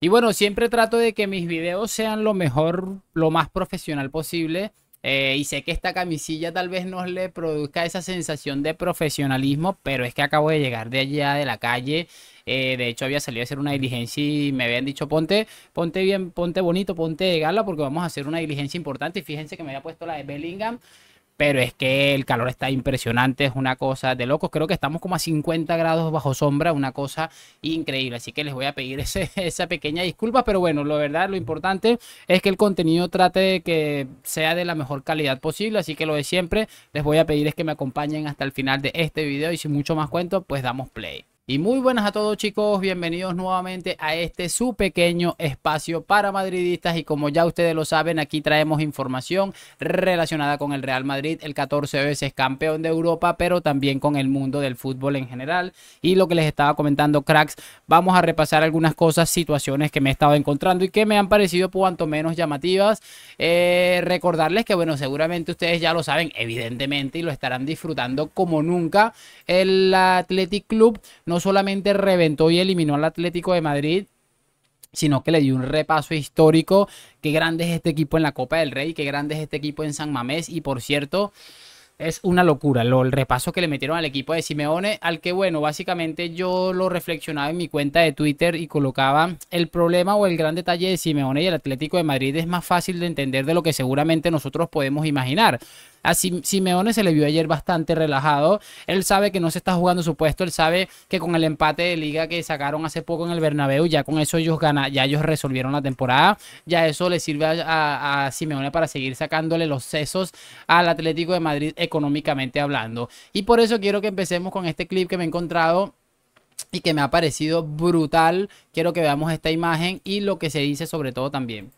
Y bueno, siempre trato de que mis videos sean lo mejor, lo más profesional posible. Eh, y sé que esta camisilla tal vez no le produzca esa sensación de profesionalismo, pero es que acabo de llegar de allá de la calle. Eh, de hecho, había salido a hacer una diligencia y me habían dicho, ponte, ponte bien, ponte bonito, ponte de gala, porque vamos a hacer una diligencia importante. Y fíjense que me había puesto la de Bellingham pero es que el calor está impresionante, es una cosa de locos. Creo que estamos como a 50 grados bajo sombra, una cosa increíble. Así que les voy a pedir esa pequeña disculpa, pero bueno, lo verdad, lo importante es que el contenido trate de que sea de la mejor calidad posible. Así que lo de siempre, les voy a pedir es que me acompañen hasta el final de este video y sin mucho más cuento, pues damos play. Y muy buenas a todos chicos, bienvenidos nuevamente a este su pequeño espacio para madridistas y como ya ustedes lo saben, aquí traemos información relacionada con el Real Madrid, el 14 veces campeón de Europa, pero también con el mundo del fútbol en general. Y lo que les estaba comentando, cracks, vamos a repasar algunas cosas, situaciones que me he estado encontrando y que me han parecido cuanto menos llamativas. Eh, recordarles que, bueno, seguramente ustedes ya lo saben, evidentemente, y lo estarán disfrutando como nunca. El Athletic Club no solamente reventó y eliminó al Atlético de Madrid, sino que le dio un repaso histórico. Qué grande es este equipo en la Copa del Rey, qué grande es este equipo en San Mamés. Y por cierto, es una locura lo, el repaso que le metieron al equipo de Simeone, al que bueno, básicamente yo lo reflexionaba en mi cuenta de Twitter y colocaba el problema o el gran detalle de Simeone y el Atlético de Madrid es más fácil de entender de lo que seguramente nosotros podemos imaginar. A ah, Simeone se le vio ayer bastante relajado. Él sabe que no se está jugando su puesto. Él sabe que con el empate de liga que sacaron hace poco en el Bernabéu, ya con eso ellos ganan, ya ellos resolvieron la temporada. Ya eso le sirve a, Simeone para seguir sacándole los sesos al Atlético de Madrid económicamente hablando. Y por eso quiero que empecemos con este clip que me he encontrado y que me ha parecido brutal. Quiero que veamos esta imagen y lo que se dice sobre todo también.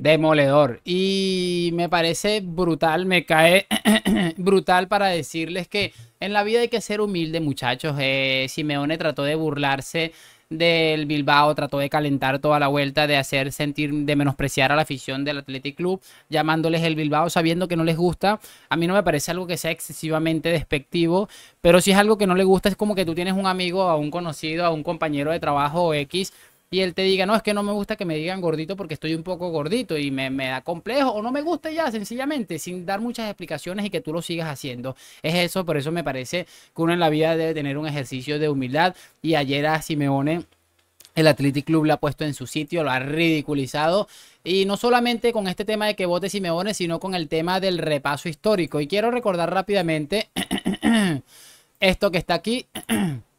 Demoledor. Y me parece brutal, me cae brutal para decirles que en la vida hay que ser humilde, muchachos. Eh, Simeone trató de burlarse del Bilbao, trató de calentar toda la vuelta, de hacer sentir, de menospreciar a la afición del Athletic Club, llamándoles el Bilbao, sabiendo que no les gusta. A mí no me parece algo que sea excesivamente despectivo, pero si es algo que no le gusta, es como que tú tienes un amigo, a un conocido, a un compañero de trabajo X, y él te diga, no, es que no me gusta que me digan gordito porque estoy un poco gordito y me, da complejo o no me gusta ya, sencillamente, sin dar muchas explicaciones y que tú lo sigas haciendo. Es eso, por eso me parece que uno en la vida debe tener un ejercicio de humildad y ayer a Simeone... El Athletic Club lo ha puesto en su sitio, lo ha ridiculizado. Y no solamente con este tema de que vote Simeone, sino con el tema del repaso histórico. Y quiero recordar rápidamente esto que está aquí.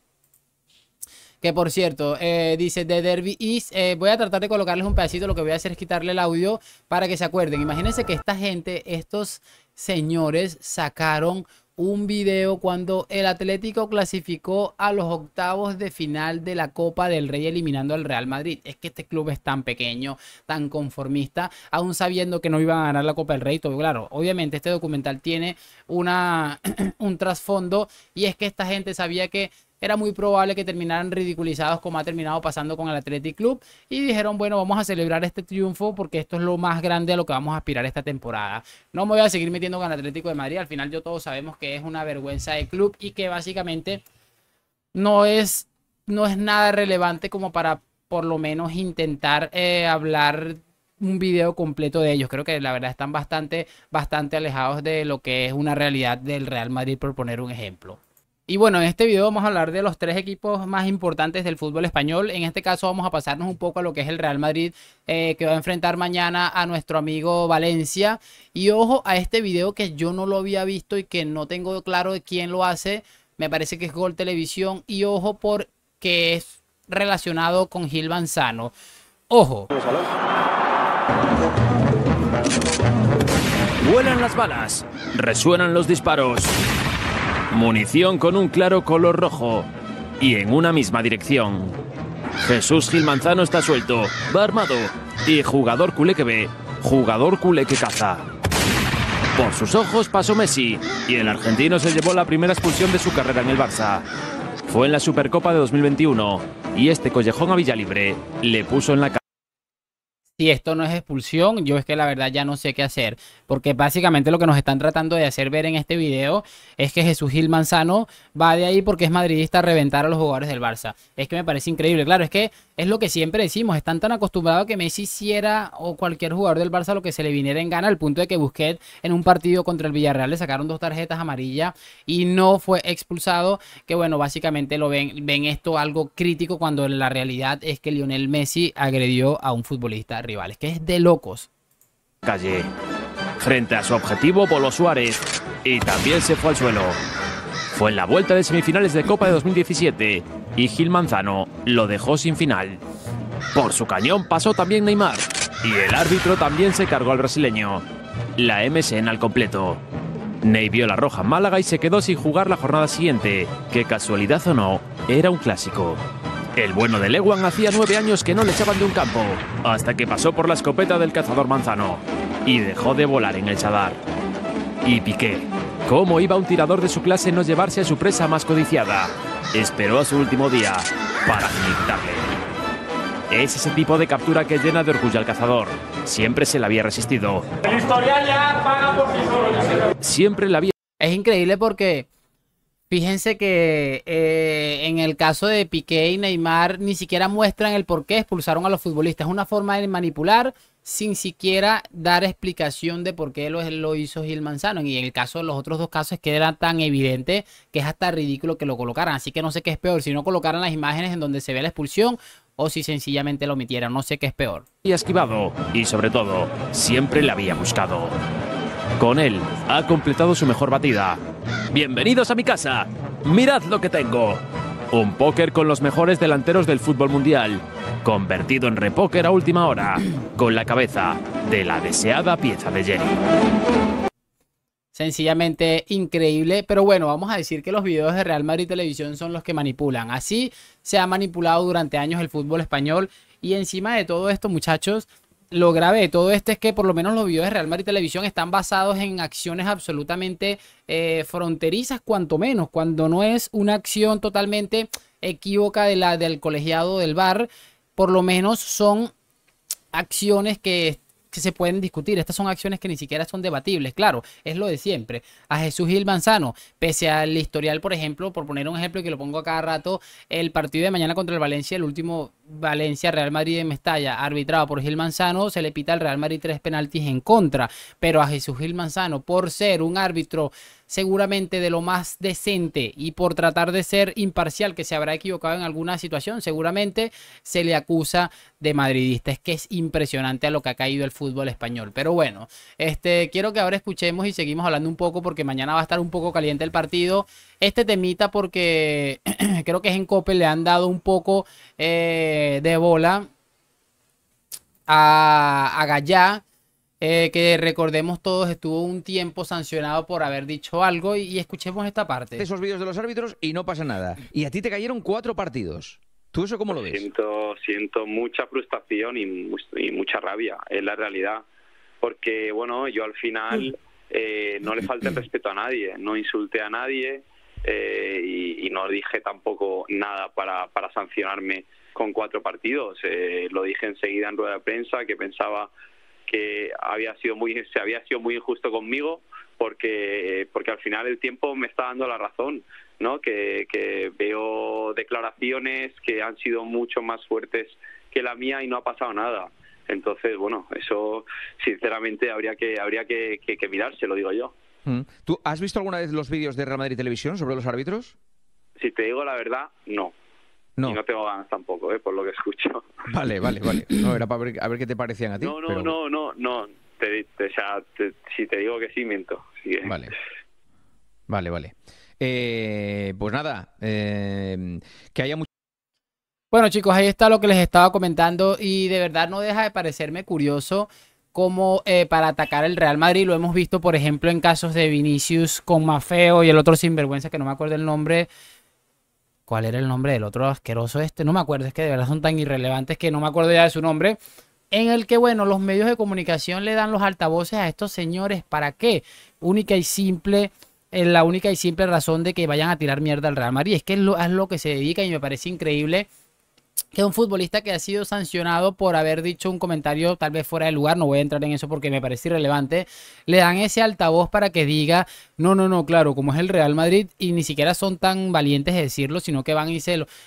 Que por cierto, eh, dice de Derby East, eh, voy a tratar de colocarles un pedacito, lo que voy a hacer es quitarle el audio para que se acuerden. Imagínense que esta gente, estos señores sacaron un video cuando el Atlético clasificó a los octavos de final de la Copa del Rey eliminando al Real Madrid. Es que este club es tan pequeño, tan conformista, aún sabiendo que no iban a ganar la Copa del Rey. Todo claro, obviamente este documental tiene una, un trasfondo y es que esta gente sabía que era muy probable que terminaran ridiculizados como ha terminado pasando con el Athletic Club y dijeron, bueno, vamos a celebrar este triunfo porque esto es lo más grande a lo que vamos a aspirar esta temporada. No me voy a seguir metiendo con el Atlético de Madrid, al final yo todos sabemos que es una vergüenza de club y que básicamente no es, no es nada relevante como para por lo menos intentar eh, hablar un video completo de ellos. Creo que la verdad están bastante, bastante alejados de lo que es una realidad del Real Madrid, por poner un ejemplo. Y bueno, en este video vamos a hablar de los tres equipos más importantes del fútbol español. En este caso vamos a pasarnos un poco a lo que es el Real Madrid, eh, que va a enfrentar mañana a nuestro amigo Valencia. Y ojo a este video que yo no lo había visto y que no tengo claro de quién lo hace. Me parece que es Gol Televisión. Y ojo porque es relacionado con Gil Manzano. Ojo. Vuelan las balas, resuenan los disparos munición con un claro color rojo y en una misma dirección. Jesús Gil Manzano está suelto, va armado y jugador culé que ve, jugador culé que caza. Por sus ojos pasó Messi y el argentino se llevó la primera expulsión de su carrera en el Barça. Fue en la Supercopa de 2021 y este collejón a Villalibre le puso en la cara si esto no es expulsión, yo es que la verdad ya no sé qué hacer. Porque básicamente lo que nos están tratando de hacer ver en este video es que Jesús Gil Manzano va de ahí porque es madridista a reventar a los jugadores del Barça. Es que me parece increíble. Claro, es que es lo que siempre decimos, están tan acostumbrados a que Messi hiciera o cualquier jugador del Barça lo que se le viniera en gana, al punto de que Busquet en un partido contra el Villarreal le sacaron dos tarjetas amarillas y no fue expulsado, que bueno, básicamente lo ven, ven esto algo crítico cuando la realidad es que Lionel Messi agredió a un futbolista rival, es que es de locos. Calle, frente a su objetivo Polo Suárez y también se fue al suelo. Fue en la vuelta de semifinales de Copa de 2017 y Gil Manzano lo dejó sin final. Por su cañón pasó también Neymar y el árbitro también se cargó al brasileño. La MSN al completo. Ney vio la roja Málaga y se quedó sin jugar la jornada siguiente, que casualidad o no, era un clásico. El bueno de Lewan hacía nueve años que no le echaban de un campo, hasta que pasó por la escopeta del cazador Manzano y dejó de volar en el Chadar. Y Piqué, ¿cómo iba un tirador de su clase no llevarse a su presa más codiciada? esperó a su último día para finiquitarle. Es ese tipo de captura que llena de orgullo al cazador. Siempre se le había resistido. El historial ya paga por sí Siempre la había. Es increíble porque Fíjense que eh, en el caso de Piqué y Neymar ni siquiera muestran el por qué expulsaron a los futbolistas. Es una forma de manipular, sin siquiera dar explicación de por qué lo, hizo Gil Manzano. Y en el caso de los otros dos casos es que era tan evidente que es hasta ridículo que lo colocaran. Así que no sé qué es peor, si no colocaran las imágenes en donde se ve la expulsión o si sencillamente lo omitieran, no sé qué es peor. Y esquivado, y sobre todo, siempre la había buscado. Con él ha completado su mejor batida. Bienvenidos a mi casa. Mirad lo que tengo. Un póker con los mejores delanteros del fútbol mundial convertido en repóker a última hora, con la cabeza de la deseada pieza de Jerry. Sencillamente increíble, pero bueno, vamos a decir que los videos de Real Madrid Televisión son los que manipulan. Así se ha manipulado durante años el fútbol español y encima de todo esto, muchachos, lo grave de todo esto es que por lo menos los videos de Real Madrid Televisión están basados en acciones absolutamente eh, fronterizas, cuanto menos, cuando no es una acción totalmente equívoca de la, del colegiado del bar por lo menos son acciones que, se pueden discutir. Estas son acciones que ni siquiera son debatibles. Claro, es lo de siempre. A Jesús Gil Manzano, pese al historial, por ejemplo, por poner un ejemplo que lo pongo a cada rato, el partido de mañana contra el Valencia, el último Valencia-Real Madrid de Mestalla, arbitrado por Gil Manzano, se le pita al Real Madrid tres penaltis en contra. Pero a Jesús Gil Manzano, por ser un árbitro seguramente de lo más decente y por tratar de ser imparcial, que se habrá equivocado en alguna situación, seguramente se le acusa de madridista. Es que es impresionante a lo que ha caído el fútbol español. Pero bueno, este, quiero que ahora escuchemos y seguimos hablando un poco porque mañana va a estar un poco caliente el partido. Este temita porque creo que es en Cope le han dado un poco eh, de bola a, a Gallá eh, que recordemos todos estuvo un tiempo sancionado por haber dicho algo y, escuchemos esta parte. Esos vídeos de los árbitros y no pasa nada. Y a ti te cayeron cuatro partidos. ¿Tú eso cómo lo ves? Siento, siento mucha frustración y, mucha rabia, es la realidad. Porque, bueno, yo al final mm. eh, no le falté respeto a nadie, no insulté a nadie eh, y, no dije tampoco nada para, para sancionarme con cuatro partidos. lo dije enseguida en rueda de prensa que pensaba que había sido muy, se había sido muy injusto conmigo porque, porque al final el tiempo me está dando la razón, ¿no? Que, veo declaraciones que han sido mucho más fuertes que la mía y no ha pasado nada. Entonces, bueno, eso sinceramente habría que, habría que, que, mirarse, lo digo yo. Mm. ¿Tú has visto alguna vez los vídeos de Real Madrid Televisión sobre los árbitros? Si te digo la verdad, no. No. no tengo ganas tampoco, ¿eh? por lo que escucho. Vale, vale, vale. No, era para a ver qué te parecían a ti. No, no, no, no, si te digo que sí, miento. ¿eh? Vale. Vale, vale. Eh, pues nada, eh, que haya mucho... Bueno chicos, ahí está lo que les estaba comentando y de verdad no deja de parecerme curioso cómo para atacar el Real Madrid. Lo hemos visto, por ejemplo, en casos de Vinicius con Mafeo y el otro sinvergüenza que no me acuerdo el nombre, ¿Cuál era el nombre del otro asqueroso este? No me acuerdo, es que de verdad son tan irrelevantes que no me acuerdo ya de su nombre. En el que, bueno, los medios de comunicación le dan los altavoces a estos señores. ¿Para qué? Única y simple eh, la única y simple razón de que vayan a tirar mierda al Real Madrid. Es que es lo, lo que se dedica y me parece increíble que es un futbolista que ha sido sancionado por haber dicho un comentario tal vez fuera de lugar, no voy a entrar en eso porque me parece irrelevante, le dan ese altavoz para que diga, no, no, no, claro, como es el Real Madrid, y ni siquiera son tan valientes de decirlo, sino que van y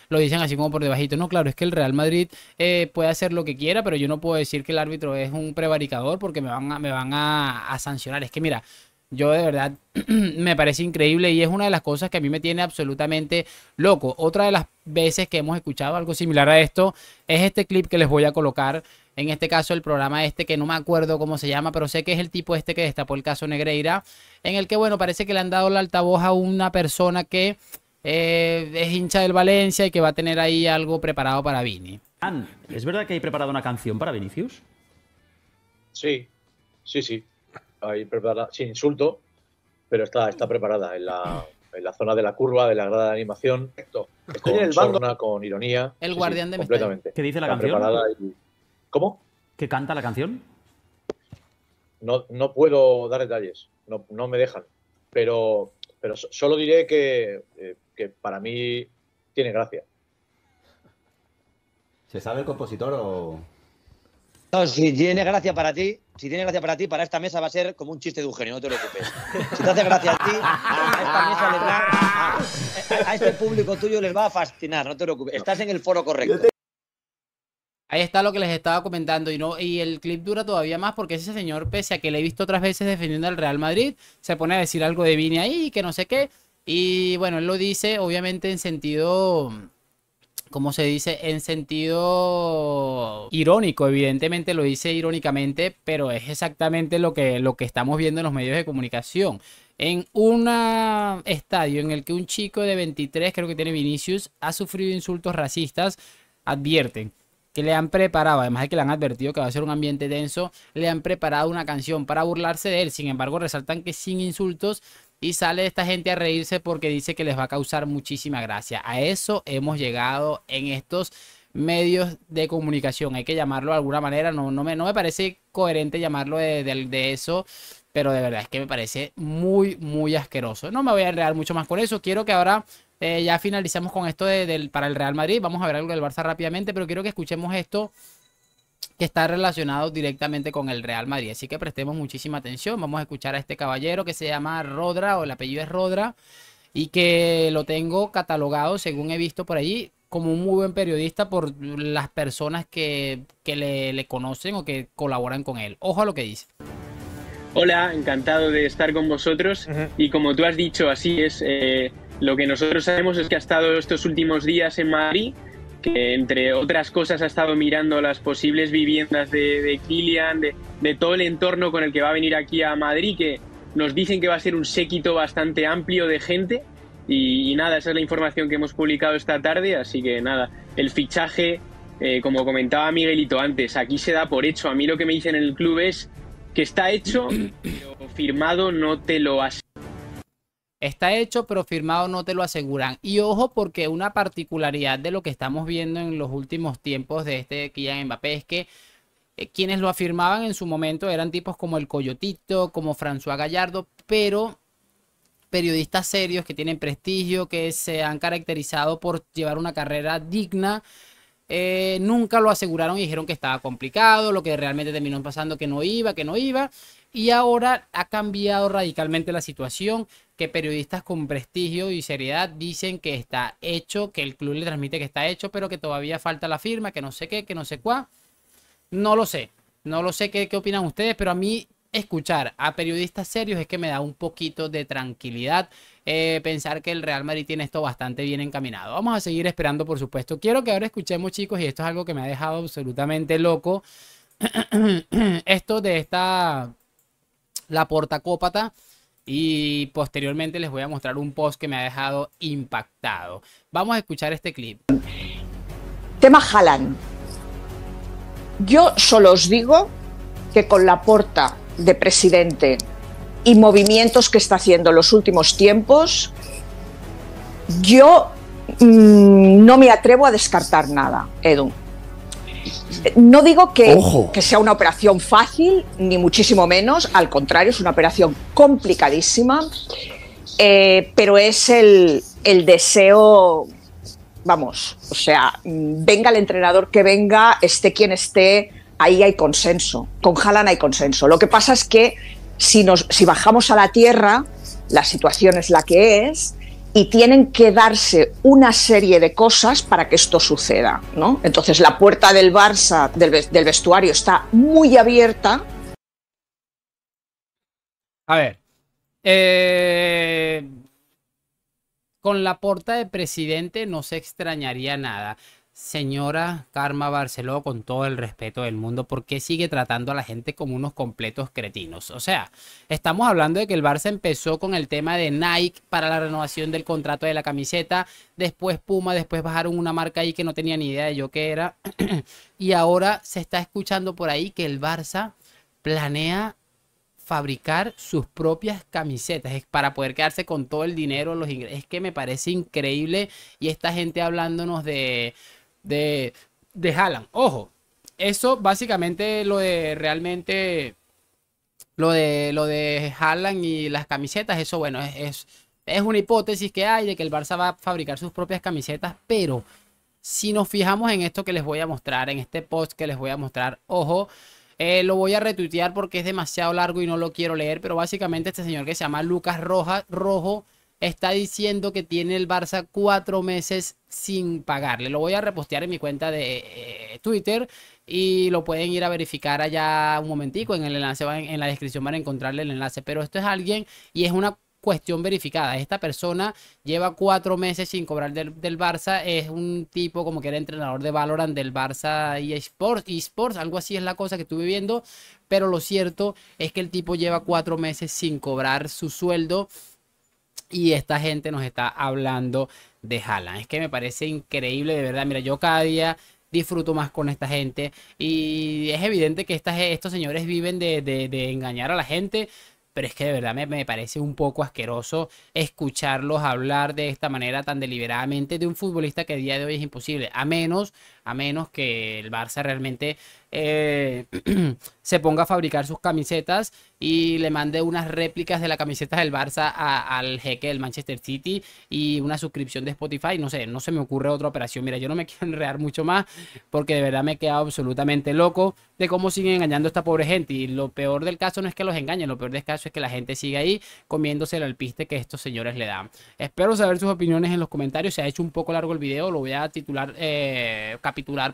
lo, dicen así como por debajito, no, claro, es que el Real Madrid eh, puede hacer lo que quiera, pero yo no puedo decir que el árbitro es un prevaricador porque me van a, me van a, a sancionar, es que mira, yo de verdad me parece increíble y es una de las cosas que a mí me tiene absolutamente loco. Otra de las veces que hemos escuchado algo similar a esto es este clip que les voy a colocar. En este caso el programa este que no me acuerdo cómo se llama, pero sé que es el tipo este que destapó el caso Negreira, en el que bueno, parece que le han dado la altavoz a una persona que eh, es hincha del Valencia y que va a tener ahí algo preparado para Vini. ¿Es verdad que hay preparado una canción para Vinicius? Sí, sí, sí ahí preparada, sin insulto, pero está, preparada en la, zona de la curva, de la grada de animación. Esto con en el con ironía. El guardián de completamente. ¿Qué dice la canción? ¿Cómo? ¿Qué canta la canción? No, puedo dar detalles, no, me dejan. Pero, pero solo diré que, eh, que para mí tiene gracia. ¿Se sabe el compositor o.? si tiene gracia para ti, si tiene para ti, para esta mesa va a ser como un chiste de Eugenio, no te preocupes. Si te hace gracia a ti, a esta mesa a, este público tuyo les va a fascinar, no te preocupes. Estás en el foro correcto. Ahí está lo que les estaba comentando y no y el clip dura todavía más porque ese señor, pese a que le he visto otras veces defendiendo al Real Madrid, se pone a decir algo de Vini ahí, y que no sé qué. Y bueno, él lo dice obviamente en sentido ¿cómo se dice? En sentido irónico, evidentemente lo dice irónicamente, pero es exactamente lo que, lo que estamos viendo en los medios de comunicación. En un estadio en el que un chico de 23, creo que tiene Vinicius, ha sufrido insultos racistas, advierten que le han preparado, además de que le han advertido que va a ser un ambiente denso, le han preparado una canción para burlarse de él. Sin embargo, resaltan que sin insultos y sale esta gente a reírse porque dice que les va a causar muchísima gracia. A eso hemos llegado en estos medios de comunicación, hay que llamarlo de alguna manera, no, no, me, no me parece coherente llamarlo de, eso, pero de verdad es que me parece muy, muy asqueroso. No me voy a enredar mucho más con eso, quiero que ahora eh, ya finalicemos con esto para el Real Madrid, vamos a ver algo del Barça rápidamente, pero quiero que escuchemos esto que está relacionado directamente con el Real Madrid. Así que prestemos muchísima atención. Vamos a escuchar a este caballero que se llama Rodra, o el apellido es Rodra, y que lo tengo catalogado, según he visto por allí, como un muy buen periodista por las personas que, que le, conocen o que colaboran con él. Ojo a lo que dice. Hola, encantado de estar con vosotros. Y como tú has dicho, así es. Eh, lo que nosotros sabemos es que ha estado estos últimos días en Madrid que entre otras cosas ha estado mirando las posibles viviendas de, Kilian, de, todo el entorno con el que va a venir aquí a Madrid, que nos dicen que va a ser un séquito bastante amplio de gente. Y, nada, esa es la información que hemos publicado esta tarde, así que nada, el fichaje, eh, como comentaba Miguelito antes, aquí se da por hecho. A mí lo que me dicen en el club es que está hecho, pero firmado no te lo has Está hecho, pero firmado no te lo aseguran. Y ojo, porque una particularidad de lo que estamos viendo en los últimos tiempos de este Kylian Mbappé es que eh, quienes lo afirmaban en su momento eran tipos como el Coyotito, como François Gallardo, pero periodistas serios que tienen prestigio, que se han caracterizado por llevar una carrera digna. Eh, nunca lo aseguraron y dijeron que estaba complicado, lo que realmente terminó pasando que no iba, que no iba. Y ahora ha cambiado radicalmente la situación, que periodistas con prestigio y seriedad dicen que está hecho, que el club le transmite que está hecho, pero que todavía falta la firma, que no sé qué, que no sé cuá. No lo sé, no lo sé qué, qué opinan ustedes, pero a mí escuchar a periodistas serios es que me da un poquito de tranquilidad eh, pensar que el Real Madrid tiene esto bastante bien encaminado. Vamos a seguir esperando, por supuesto. Quiero que ahora escuchemos, chicos, y esto es algo que me ha dejado absolutamente loco. esto de esta la portacópata. Y posteriormente les voy a mostrar un post que me ha dejado impactado. Vamos a escuchar este clip. Tema Jalan. Yo solo os digo que con la porta de presidente y movimientos que está haciendo los últimos tiempos, yo mm, no me atrevo a descartar nada, Edu. No digo que, que, sea una operación fácil, ni muchísimo menos, al contrario, es una operación complicadísima, eh, pero es el, deseo, vamos, o sea, venga el entrenador que venga, esté quien esté, ahí hay consenso, con Jalan hay consenso. Lo que pasa es que si, nos, si bajamos a la tierra, la situación es la que es, y tienen que darse una serie de cosas para que esto suceda. ¿no? Entonces la puerta del Barça, del, vestuario, está muy abierta. A ver. Eh, con la puerta de presidente no se extrañaría nada. Señora Karma Barceló, con todo el respeto del mundo, ¿por qué sigue tratando a la gente como unos completos cretinos? O sea, estamos hablando de que el Barça empezó con el tema de Nike para la renovación del contrato de la camiseta, después Puma, después bajaron una marca ahí que no tenía ni idea de yo qué era, y ahora se está escuchando por ahí que el Barça planea fabricar sus propias camisetas para poder quedarse con todo el dinero, los Es que me parece increíble y esta gente hablándonos de de, de Haaland. Ojo, eso básicamente lo de realmente lo de lo de Haaland y las camisetas, eso bueno, es, es, una hipótesis que hay de que el Barça va a fabricar sus propias camisetas, pero si nos fijamos en esto que les voy a mostrar, en este post que les voy a mostrar, ojo, eh, lo voy a retuitear porque es demasiado largo y no lo quiero leer, pero básicamente este señor que se llama Lucas Roja, Rojo está diciendo que tiene el Barça cuatro meses sin pagarle. Lo voy a repostear en mi cuenta de eh, Twitter y lo pueden ir a verificar allá un momentico. En el enlace, en la descripción van a encontrarle el enlace. Pero esto es alguien y es una cuestión verificada. Esta persona lleva cuatro meses sin cobrar del, Barça. Es un tipo como que era entrenador de Valorant del Barça y Sports, y algo así es la cosa que estuve viendo. Pero lo cierto es que el tipo lleva cuatro meses sin cobrar su sueldo y esta gente nos está hablando de Haaland. Es que me parece increíble, de verdad. Mira, yo cada día disfruto más con esta gente y es evidente que estas, estos señores viven de, engañar a la gente pero es que de verdad me, me, parece un poco asqueroso escucharlos hablar de esta manera tan deliberadamente de un futbolista que a día de hoy es imposible, a menos a menos que el Barça realmente eh, se ponga a fabricar sus camisetas y le mande unas réplicas de la camiseta del Barça al jeque del Manchester City y una suscripción de Spotify. No sé, no se me ocurre otra operación. Mira, yo no me quiero enrear mucho más porque de verdad me he quedado absolutamente loco de cómo siguen engañando a esta pobre gente. Y lo peor del caso no es que los engañen, lo peor del caso es que la gente sigue ahí comiéndose el alpiste que estos señores le dan. Espero saber sus opiniones en los comentarios. Se ha hecho un poco largo el video, lo voy a titular eh,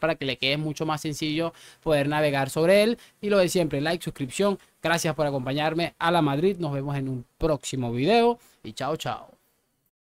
para que le quede mucho más sencillo poder navegar sobre él. Y lo de siempre, like, suscripción. Gracias por acompañarme a la Madrid. Nos vemos en un próximo video y chao, chao.